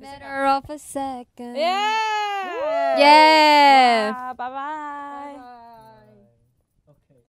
Better off a second. Yeah. Yeah. yeah. bye. bye.